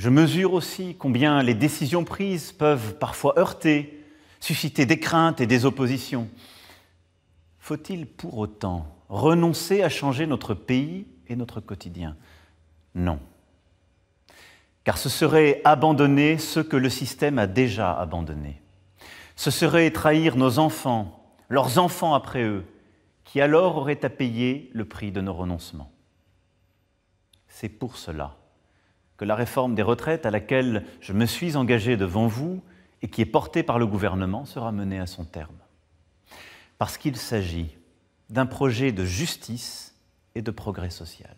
Je mesure aussi combien les décisions prises peuvent parfois heurter, susciter des craintes et des oppositions. Faut-il pour autant renoncer à changer notre pays et notre quotidien Non. Car ce serait abandonner ce que le système a déjà abandonné. Ce serait trahir nos enfants, leurs enfants après eux, qui alors auraient à payer le prix de nos renoncements. C'est pour cela que la réforme des retraites à laquelle je me suis engagé devant vous et qui est portée par le gouvernement sera menée à son terme. Parce qu'il s'agit d'un projet de justice et de progrès social.